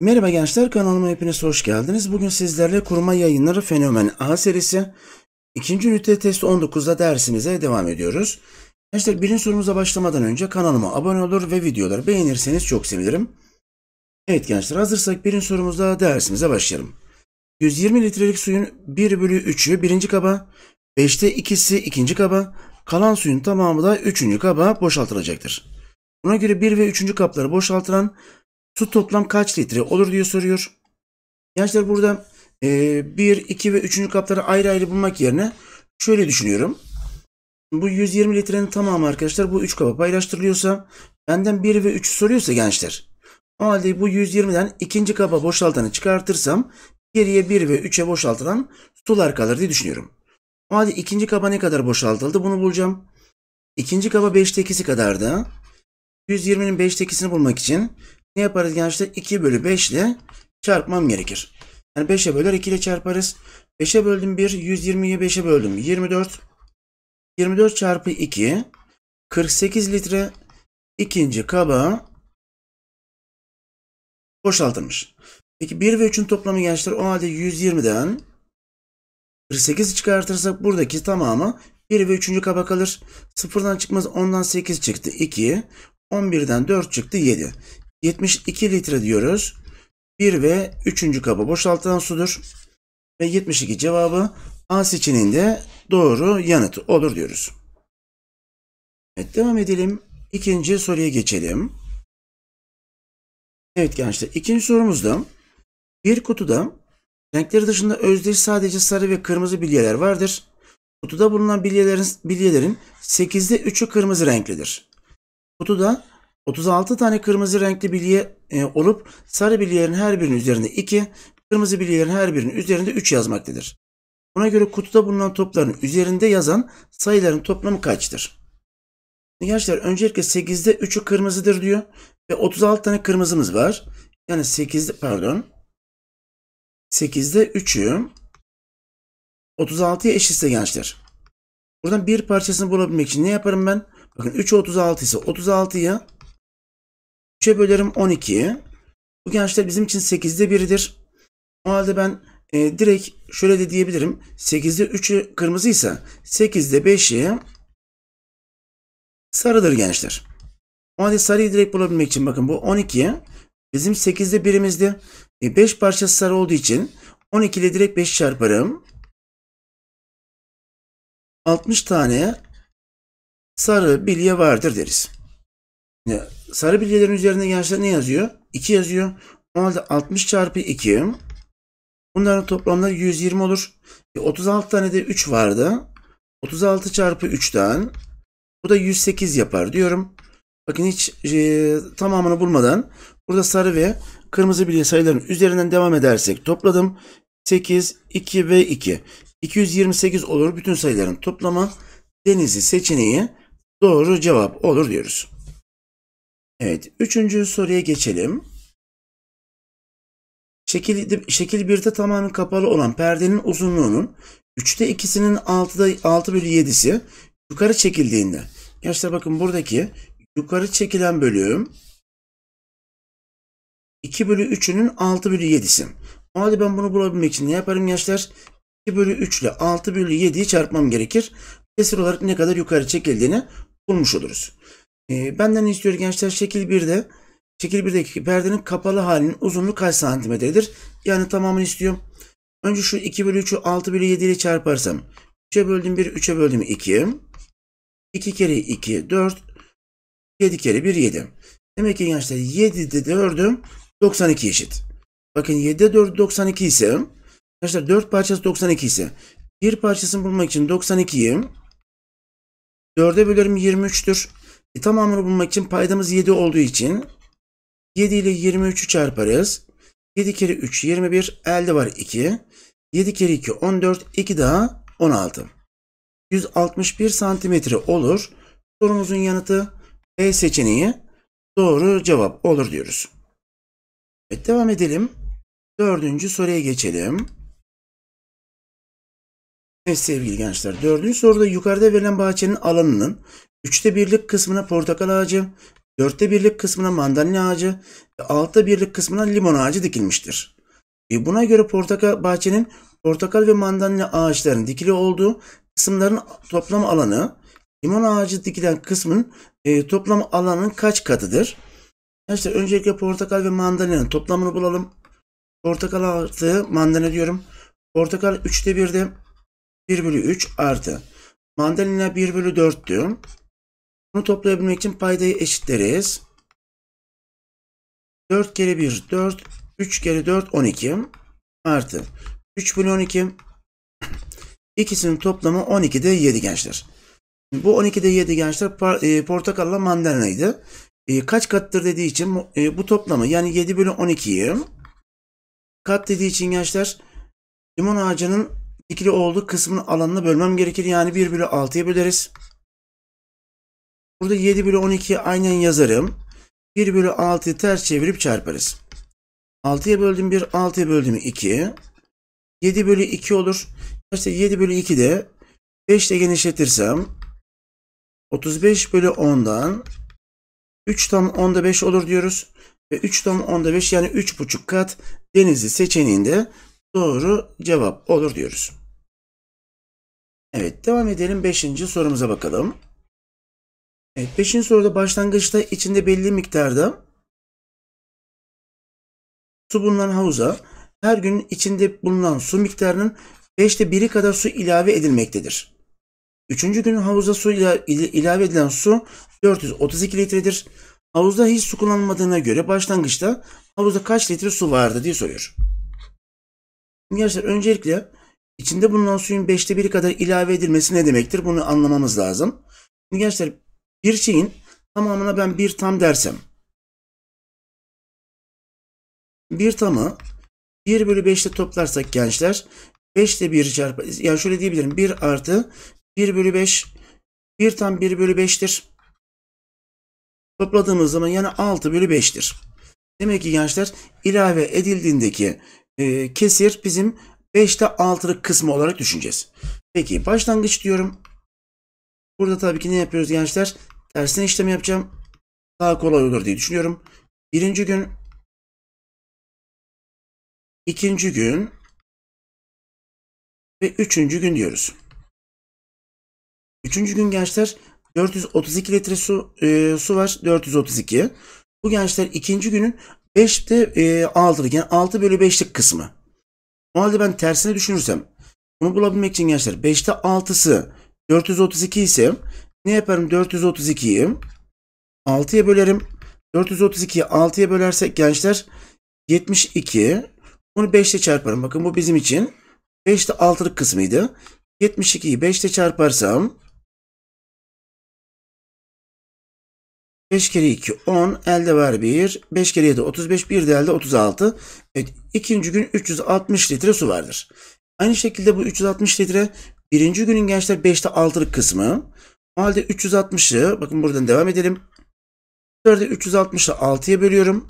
Merhaba gençler kanalıma hepiniz hoş geldiniz. Bugün sizlerle kurma yayınları fenomen A serisi 2. ünite test 19'da dersimize devam ediyoruz. Gençler birinci sorumuza başlamadan önce kanalıma abone olur ve videoları beğenirseniz çok sevinirim. Evet gençler hazırsak birinci sorumuzda dersimize başlayalım. 120 litrelik suyun 1 bölü 3'ü birinci kaba, 5'te 2'si ikinci kaba, Kalan suyun tamamı da 3. kaba boşaltılacaktır. Buna göre 1 ve 3. kapları boşaltılan su toplam kaç litre olur diye soruyor. Gençler burada e, 1, 2 ve 3. kapları ayrı ayrı bulmak yerine şöyle düşünüyorum. Bu 120 litrenin tamamı arkadaşlar bu 3 kaba paylaştırılıyorsa benden 1 ve 3 soruyorsa gençler. O halde bu 120'den ikinci kaba boşaltanı çıkartırsam geriye 1 ve 3'e boşaltılan sular kalır diye düşünüyorum. O ikinci kaba ne kadar boşaltıldı bunu bulacağım. İkinci kaba 5'te 2'si kadardı. 120'nin 5'te 2'sini bulmak için ne yaparız gençler? 2 bölü 5 ile çarpmam gerekir. Yani 5'e böler 2 ile çarparız. 5'e böldüm 1, 120'yi 5'e böldüm 24. 24 çarpı 2, 48 litre ikinci kaba boşaltılmış. Peki 1 ve 3'ün toplamı gençler o halde 120'den 8'i çıkartırsak buradaki tamamı 1 ve 3. kaba kalır. 0'dan çıkmaz 10'dan 8 çıktı 2. 11'den 4 çıktı 7. 72 litre diyoruz. 1 ve 3. kaba boşaltılan sudur. Ve 72 cevabı A seçeneğinde doğru yanıtı olur diyoruz. Evet devam edelim. İkinci soruya geçelim. Evet gençler ikinci sorumuzda bir kutuda Renkleri dışında özdeş sadece sarı ve kırmızı bilyeler vardır. Kutuda bulunan bilyelerin, bilyelerin 8'de 3'ü kırmızı renklidir. Kutuda 36 tane kırmızı renkli bilye e, olup sarı bilyelerin her birinin üzerinde 2, kırmızı bilyelerin her birinin üzerinde 3 yazmaktadır. Buna göre kutuda bulunan topların üzerinde yazan sayıların toplamı kaçtır? Gençler öncelikle 8'de 3'ü kırmızıdır diyor ve 36 tane kırmızımız var. Yani 8'de pardon 8'de 3'ü 36'ya eşitse gençler. Buradan bir parçasını bulabilmek için ne yaparım ben? Bakın 3 36 ise 36'ya 3'e bölerim 12. Bu gençler bizim için 8'de 1'dir. O halde ben e, direkt şöyle de diyebilirim. 8'de 3'ü ise 8'de 5'i sarıdır gençler. O halde sarıyı direkt bulabilmek için bakın bu 12 bizim 8'de birimizdi. E, 5 parçası sarı olduğu için 12 ile direkt 5 çarparım. 60 tane sarı bilye vardır deriz. Yani e, sarı bilyelerin üzerinde gençler ne yazıyor? 2 yazıyor. O halde 60 çarpı 2. Bunların toplamları 120 olur. E 36 tane de 3 vardı. 36 çarpı 3'ten bu da 108 yapar diyorum. Bakın hiç e, tamamını bulmadan burada sarı ve Kırmızı bilye sayıların üzerinden devam edersek topladım. 8, 2 ve 2. 228 olur bütün sayıların toplama Denizli seçeneği doğru cevap olur diyoruz. Evet, üçüncü soruya geçelim. Şekil, şekil 1'de tamamen kapalı olan perdenin uzunluğunun 3'te 2'sinin 6'da 6 bölü 7'si yukarı çekildiğinde. Gençler bakın buradaki yukarı çekilen bölüm 2 bölü 3'ünün 6 bölü 7'si. O halde ben bunu bulabilmek için ne yaparım gençler? 2 bölü 3 ile 6 bölü 7'yi çarpmam gerekir. Kesir olarak ne kadar yukarı çekildiğini bulmuş oluruz. E, benden istiyor gençler şekil 1'de şekil 1'deki perdenin kapalı halinin uzunluğu kaç santimetredir? Yani tamamını istiyorum. Önce şu 2 bölü 3'ü 6 bölü 7 ile çarparsam 3'e böldüm 1, 3'e böldüm 2. 2 kere 2, 4. 7 kere 1, 7. Demek ki gençler 7'de 4'ü. 92 eşit. Bakın 7'de 4 92 ise arkadaşlar 4 parçası 92 ise bir parçasını bulmak için 92'yi 4'e bölerim 23'tür. E, tamamını bulmak için paydamız 7 olduğu için 7 ile 23'ü çarparız. 7 kere 3 21 elde var 2. 7 kere 2 14 2 daha 16. 161 santimetre olur. Sorumuzun yanıtı B seçeneği doğru cevap olur diyoruz. Evet devam edelim. Dördüncü soruya geçelim. Evet sevgili gençler dördüncü soruda yukarıda verilen bahçenin alanının üçte birlik kısmına portakal ağacı, dörtte birlik kısmına mandalina ağacı ve altta birlik kısmına limon ağacı dikilmiştir. E buna göre portakal bahçenin portakal ve mandalina ağaçlarının dikili olduğu kısımların toplam alanı limon ağacı dikilen kısmın e, toplam alanın kaç katıdır? Arkadaşlar öncelikle portakal ve mandalina toplamını bulalım. Portakal artı mandalina diyorum. Portakal 3'te 1'de 1 bölü 3 artı. Mandalina 1 bölü 4 diyorum. Bunu toplayabilmek için paydayı eşitleriz. 4 kere 1 4. 3 kere 4 12. Artı 3 bölü 12. İkisinin toplamı 12'de 7 gençler. Bu 12'de 7 gençler e, portakalla mandalinaydı e, kaç kattır dediği için e, bu toplamı yani 7 bölü 12'yi kat dediği için gençler limon ağacının dikili olduğu kısmın alanına bölmem gerekir. Yani 1 bölü 6'ya böleriz. Burada 7 bölü 12'yi aynen yazarım. 1 bölü 6'yı ters çevirip çarparız. 6'ya böldüm 1, 6'ya böldüm 2. 7 bölü 2 olur. İşte 7 bölü 2 de 5 ile genişletirsem 35 bölü 10'dan 3 tam 10'da 5 olur diyoruz. Ve 3 tam 10'da 5 yani 3,5 kat denizi seçeneğinde doğru cevap olur diyoruz. Evet devam edelim 5. sorumuza bakalım. Evet soruda başlangıçta içinde belli miktarda su bulunan havuza her gün içinde bulunan su miktarının 5'te 1'i kadar su ilave edilmektedir. Üçüncü günün havuza suyla il- ilave edilen su 432 litredir. Havuzda hiç su kullanmadığına göre başlangıçta havuzda kaç litre su vardı diye soruyor. Gençler öncelikle içinde bulunan suyun 5'te 1'i kadar ilave edilmesi ne demektir? Bunu anlamamız lazım. Şimdi gençler bir şeyin tamamına ben bir tam dersem bir tamı 1 bölü 5'te toplarsak gençler 5 ile 1 çarpı yani şöyle diyebilirim 1 artı 1 bölü 5 1 tam 1 bölü 5'tir. Topladığımız zaman yani 6 bölü 5'tir. Demek ki gençler ilave edildiğindeki e, kesir bizim 5'te 6'lık kısmı olarak düşüneceğiz. Peki başlangıç diyorum. Burada tabii ki ne yapıyoruz gençler? Tersine işlem yapacağım. Daha kolay olur diye düşünüyorum. Birinci gün ikinci gün ve üçüncü gün diyoruz. Üçüncü gün gençler 432 litre su e, su var. 432. Bu gençler ikinci günün 5'te e, 6'lık yani 6 bölü 5'lik kısmı. O halde ben tersine düşünürsem bunu bulabilmek için gençler 5'te 6'sı 432 ise ne yaparım 432'yi 6'ya bölerim. 432'yi 6'ya bölersek gençler 72. Bunu 5 ile çarparım. Bakın bu bizim için 5'te 6'lık kısmıydı. 72'yi 5 ile çarparsam 5 kere 2 10 elde var 1. 5 kere 7 35 1 de elde 36. Evet ikinci gün 360 litre su vardır. Aynı şekilde bu 360 litre birinci günün gençler 5'te 6'lık kısmı. O halde 360'ı bakın buradan devam edelim. 4'e 360'ı 6'ya bölüyorum.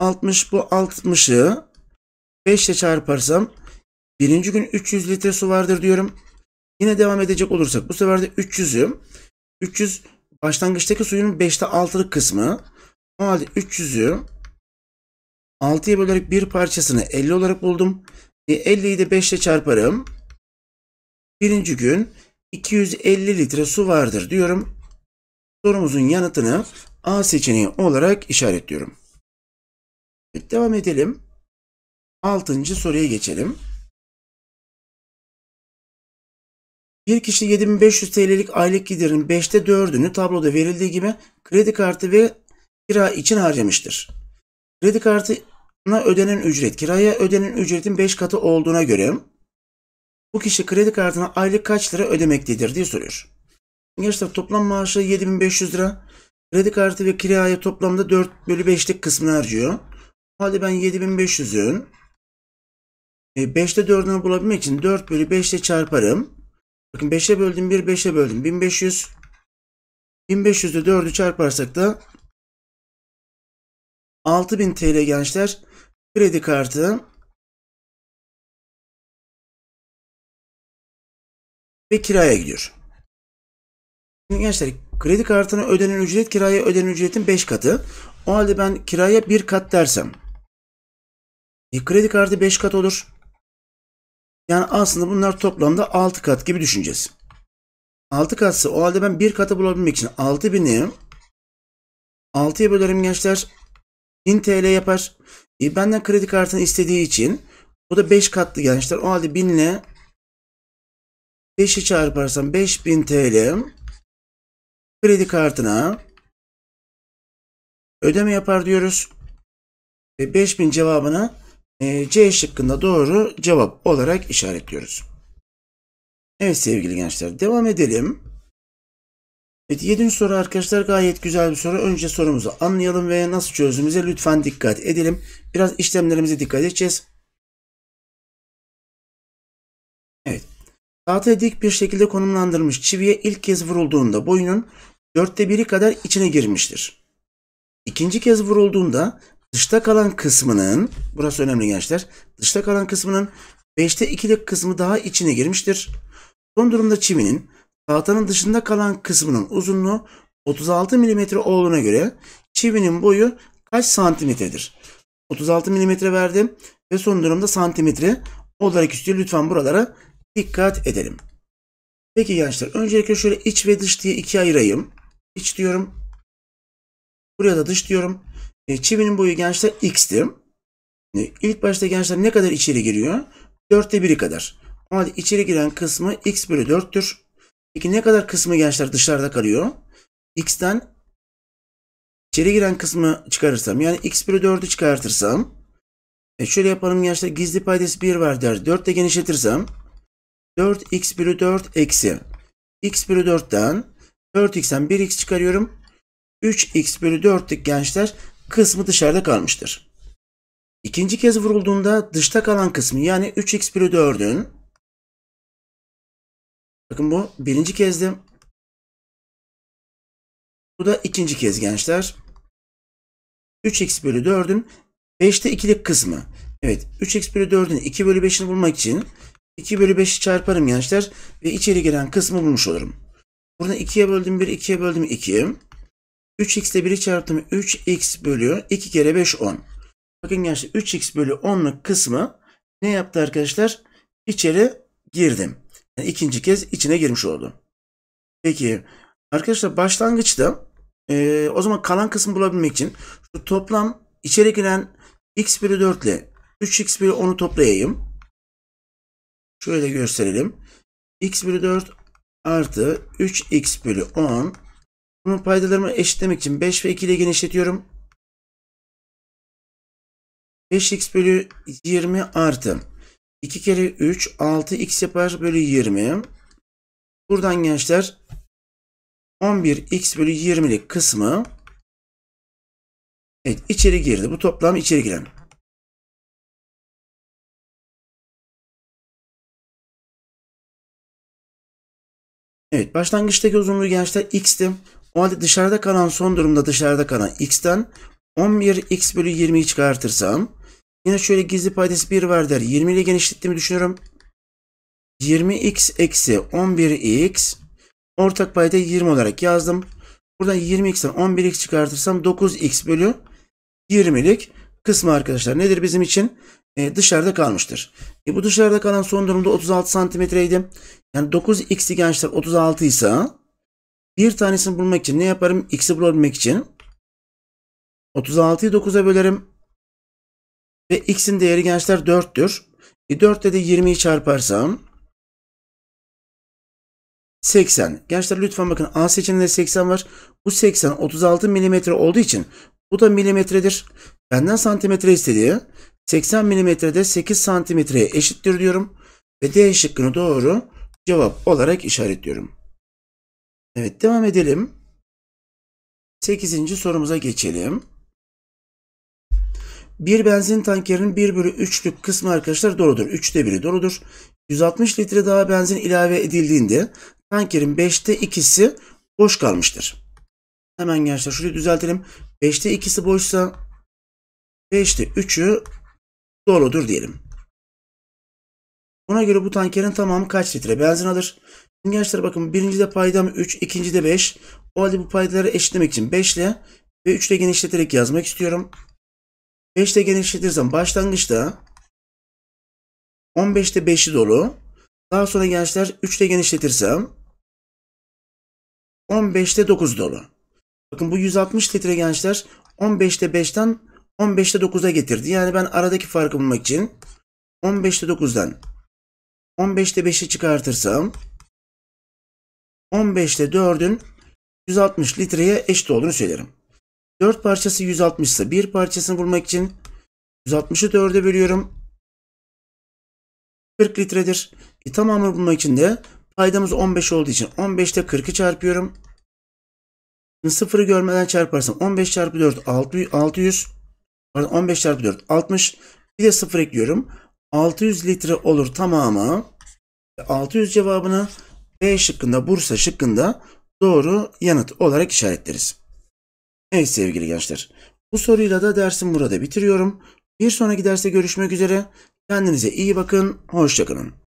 60 bu 60'ı 5 ile çarparsam birinci gün 300 litre su vardır diyorum. Yine devam edecek olursak bu sefer de 300'ü 300 başlangıçtaki suyun 5'te 6'lık kısmı o halde 300'ü 6'ya bölerek bir parçasını 50 olarak buldum. E, 50'yi de 5 ile çarparım. Birinci gün 250 litre su vardır diyorum. Sorumuzun yanıtını A seçeneği olarak işaretliyorum. Devam edelim. 6. soruya geçelim. Bir kişi 7500 TL'lik aylık giderin 5'te 4'ünü tabloda verildiği gibi kredi kartı ve kira için harcamıştır. Kredi kartına ödenen ücret, kiraya ödenen ücretin 5 katı olduğuna göre bu kişi kredi kartına aylık kaç lira ödemektedir diye soruyor. Gençler toplam maaşı 7500 lira. Kredi kartı ve kiraya toplamda 4 bölü 5'lik kısmını harcıyor. Hadi ben 7500'ün 5'te 4'ünü bulabilmek için 4 bölü 5 ile çarparım. Bakın 5'e böldüm 1 5'e böldüm 1500. 1500'ü 4'ü çarparsak da 6000 TL gençler kredi kartı ve kiraya gidiyor. Şimdi gençler kredi kartına ödenen ücret kiraya ödenen ücretin 5 katı. O halde ben kiraya 1 kat dersem e, kredi kartı 5 kat olur. Yani aslında bunlar toplamda 6 kat gibi düşüneceğiz. 6 katsa o halde ben 1 katı bulabilmek için 6000'i 6'ya bölerim gençler. 1000 TL yapar. E, benden kredi kartını istediği için bu da 5 katlı gençler. O halde 1000 ile 5'i çarparsam 5000 TL kredi kartına ödeme yapar diyoruz. E, 5000 cevabına ee, C şıkkında doğru cevap olarak işaretliyoruz. Evet sevgili gençler devam edelim. Evet 7. soru arkadaşlar gayet güzel bir soru. Önce sorumuzu anlayalım ve nasıl çözdüğümüze lütfen dikkat edelim. Biraz işlemlerimize dikkat edeceğiz. Evet. Saate dik bir şekilde konumlandırılmış çiviye ilk kez vurulduğunda boyunun dörtte biri kadar içine girmiştir. İkinci kez vurulduğunda dışta kalan kısmının, burası önemli gençler, dışta kalan kısmının 5'te 2'lik kısmı daha içine girmiştir. Son durumda çivinin tahtanın dışında kalan kısmının uzunluğu 36 mm olduğuna göre çivinin boyu kaç santimetredir? 36 mm verdim ve son durumda santimetre olarak istiyor. Lütfen buralara dikkat edelim. Peki gençler öncelikle şöyle iç ve dış diye ikiye ayırayım. İç diyorum. Buraya da dış diyorum. E, çivinin boyu gençler x'tir. E, ilk başta gençler ne kadar içeri giriyor? 4'te 1'i kadar. O halde içeri giren kısmı x bölü 4'tür. Peki ne kadar kısmı gençler dışarıda kalıyor? x'ten içeri giren kısmı çıkarırsam yani x bölü 4'ü çıkartırsam e şöyle yapalım gençler gizli paydası 1 var der. 4 ile genişletirsem 4x bölü 4 eksi x bölü 4'ten 4x'ten 1x çıkarıyorum. 3x bölü 4'lük gençler kısmı dışarıda kalmıştır. İkinci kez vurulduğunda dışta kalan kısmı yani 3x bölü 4'ün Bakın bu birinci kezdi. Bu da ikinci kez gençler. 3x bölü 4'ün 5'te 2'lik kısmı. Evet 3x bölü 4'ün 2 bölü 5'ini bulmak için 2 bölü 5'i çarparım gençler ve içeri giren kısmı bulmuş olurum. Burada 2'ye böldüm 1, 2'ye böldüm 2. 3x ile 1'i çarptım 3x bölü 2 kere 5 10. Bakın gençler 3x bölü 10'luk kısmı ne yaptı arkadaşlar? İçeri girdim. Yani ikinci kez içine girmiş oldum. Peki arkadaşlar başlangıçta e, o zaman kalan kısmı bulabilmek için şu toplam içeri giren x bölü 4 ile 3x bölü 10'u toplayayım. Şöyle gösterelim. x bölü 4 artı 3x bölü 10 bunun paydalarımı eşitlemek için 5 ve 2 ile genişletiyorum. 5x bölü 20 artı 2 kere 3 6x yapar bölü 20. Buradan gençler 11x bölü 20'lik kısmı evet, içeri girdi. Bu toplam içeri giren. Evet başlangıçtaki uzunluğu gençler x'ti. O halde dışarıda kalan son durumda dışarıda kalan x'ten 11x bölü 20'yi çıkartırsam yine şöyle gizli paydası 1 var der. 20 ile genişlettiğimi düşünüyorum. 20x eksi 11x ortak payda 20 olarak yazdım. Buradan 20x'ten 11x çıkartırsam 9x bölü 20'lik kısmı arkadaşlar nedir bizim için? E, dışarıda kalmıştır. E, bu dışarıda kalan son durumda 36 santimetreydi. Yani 9x'i gençler 36 ise bir tanesini bulmak için ne yaparım? X'i bulabilmek için 36'yı 9'a bölerim. Ve x'in değeri gençler 4'tür. E 4 de 20'yi çarparsam 80. Gençler lütfen bakın A seçeneğinde 80 var. Bu 80 36 mm olduğu için bu da milimetredir. Benden santimetre istediği 80 milimetrede 8 santimetreye eşittir diyorum. Ve D şıkkını doğru cevap olarak işaretliyorum. Evet devam edelim. Sekizinci sorumuza geçelim. Bir benzin tankerinin 1 bölü 3'lük kısmı arkadaşlar doğrudur, 3'te 1'i doğrudur. 160 litre daha benzin ilave edildiğinde tankerin 5'te 2'si boş kalmıştır. Hemen gençler şurayı düzeltelim. 5'te 2'si boşsa 5'te 3'ü doludur diyelim. Ona göre bu tankerin tamamı kaç litre benzin alır? Gençler bakın birincide paydam 3, ikincide 5. O halde bu paydaları eşitlemek için 5 ile ve 3 ile genişleterek yazmak istiyorum. 5 ile genişletirsem başlangıçta 15'te 5'i dolu. Daha sonra gençler 3 ile genişletirsem 15'te 9 dolu. Bakın bu 160 litre gençler 15'te 5'ten 15'te 9'a getirdi. Yani ben aradaki farkı bulmak için 15'te 9'dan 15'te 5'i çıkartırsam 15'te 4'ün 160 litreye eşit olduğunu söylerim. 4 parçası 160 ise bir parçasını bulmak için 160'ı 4'e bölüyorum. 40 litredir. E, tamamını bulmak için de paydamız 15 olduğu için 15'te 40'ı çarpıyorum. Şimdi görmeden çarparsam 15 çarpı 4 600 pardon 15 çarpı 4 60 bir de sıfır ekliyorum. 600 litre olur tamamı. 600 cevabını B e şıkkında Bursa şıkkında doğru yanıt olarak işaretleriz. Evet sevgili gençler. Bu soruyla da dersim burada bitiriyorum. Bir sonraki derste görüşmek üzere. Kendinize iyi bakın. Hoşçakalın.